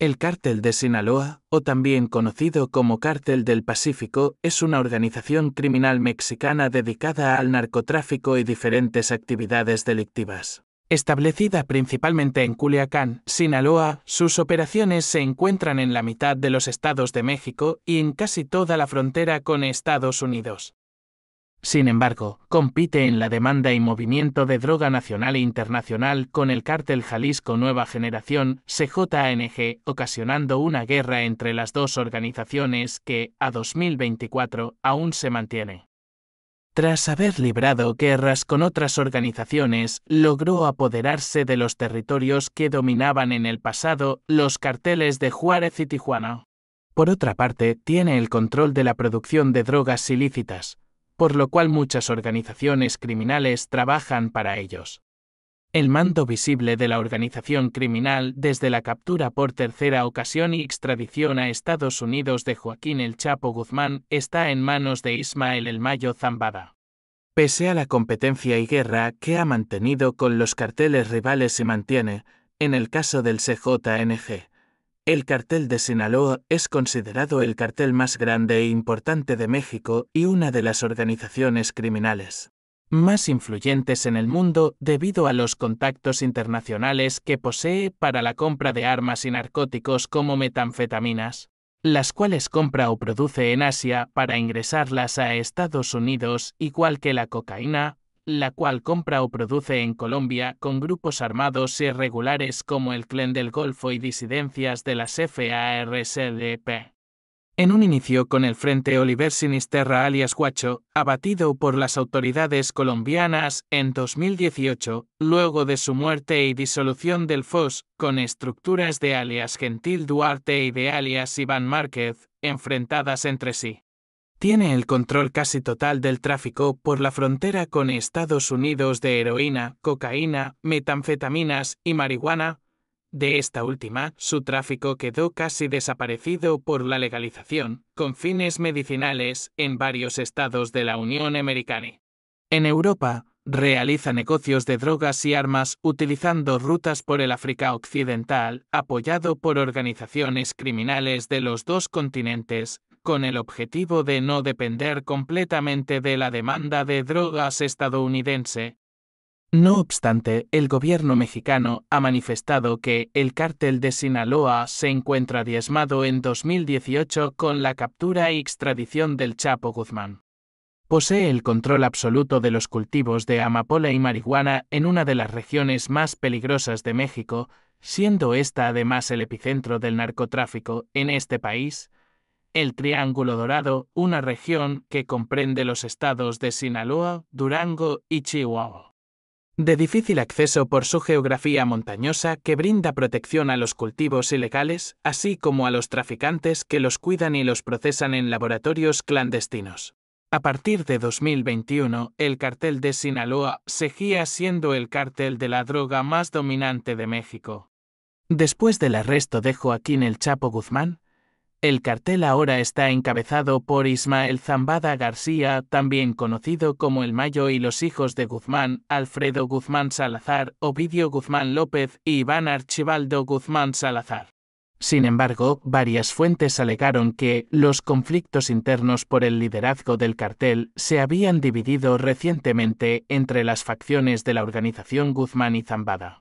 El Cártel de Sinaloa, o también conocido como Cártel del Pacífico, es una organización criminal mexicana dedicada al narcotráfico y diferentes actividades delictivas. Establecida principalmente en Culiacán, Sinaloa, sus operaciones se encuentran en la mitad de los estados de México y en casi toda la frontera con Estados Unidos. Sin embargo, compite en la demanda y movimiento de droga nacional e internacional con el cártel Jalisco Nueva Generación, CJNG, ocasionando una guerra entre las dos organizaciones que, a 2024, aún se mantiene. Tras haber librado guerras con otras organizaciones, logró apoderarse de los territorios que dominaban en el pasado los carteles de Juárez y Tijuana. Por otra parte, tiene el control de la producción de drogas ilícitas, por lo cual muchas organizaciones criminales trabajan para ellos. El mando visible de la organización criminal desde la captura por tercera ocasión y extradición a Estados Unidos de Joaquín El Chapo Guzmán está en manos de Ismael El Mayo Zambada. Pese a la competencia y guerra que ha mantenido con los carteles rivales se mantiene, en el caso del CJNG, el cartel de Sinaloa es considerado el cartel más grande e importante de México y una de las organizaciones criminales más influyentes en el mundo debido a los contactos internacionales que posee para la compra de armas y narcóticos como metanfetaminas, las cuales compra o produce en Asia para ingresarlas a Estados Unidos igual que la cocaína, la cual compra o produce en Colombia con grupos armados irregulares como el Clan del Golfo y disidencias de las FARSDP. En un inicio con el Frente Oliver Sinisterra alias Guacho, abatido por las autoridades colombianas en 2018, luego de su muerte y disolución del FOS, con estructuras de alias Gentil Duarte y de alias Iván Márquez, enfrentadas entre sí tiene el control casi total del tráfico por la frontera con Estados Unidos de heroína, cocaína, metanfetaminas y marihuana. De esta última, su tráfico quedó casi desaparecido por la legalización, con fines medicinales, en varios estados de la Unión Americana. En Europa, realiza negocios de drogas y armas utilizando rutas por el África Occidental, apoyado por organizaciones criminales de los dos continentes, con el objetivo de no depender completamente de la demanda de drogas estadounidense. No obstante, el gobierno mexicano ha manifestado que el cártel de Sinaloa se encuentra diezmado en 2018 con la captura y extradición del Chapo Guzmán. Posee el control absoluto de los cultivos de amapola y marihuana en una de las regiones más peligrosas de México, siendo esta además el epicentro del narcotráfico en este país, el Triángulo Dorado, una región que comprende los estados de Sinaloa, Durango y Chihuahua. De difícil acceso por su geografía montañosa que brinda protección a los cultivos ilegales, así como a los traficantes que los cuidan y los procesan en laboratorios clandestinos. A partir de 2021, el cartel de Sinaloa seguía siendo el cartel de la droga más dominante de México. Después del arresto de Joaquín El Chapo Guzmán, el cartel ahora está encabezado por Ismael Zambada García, también conocido como El Mayo y los hijos de Guzmán, Alfredo Guzmán Salazar, Ovidio Guzmán López y Iván Archibaldo Guzmán Salazar. Sin embargo, varias fuentes alegaron que los conflictos internos por el liderazgo del cartel se habían dividido recientemente entre las facciones de la organización Guzmán y Zambada.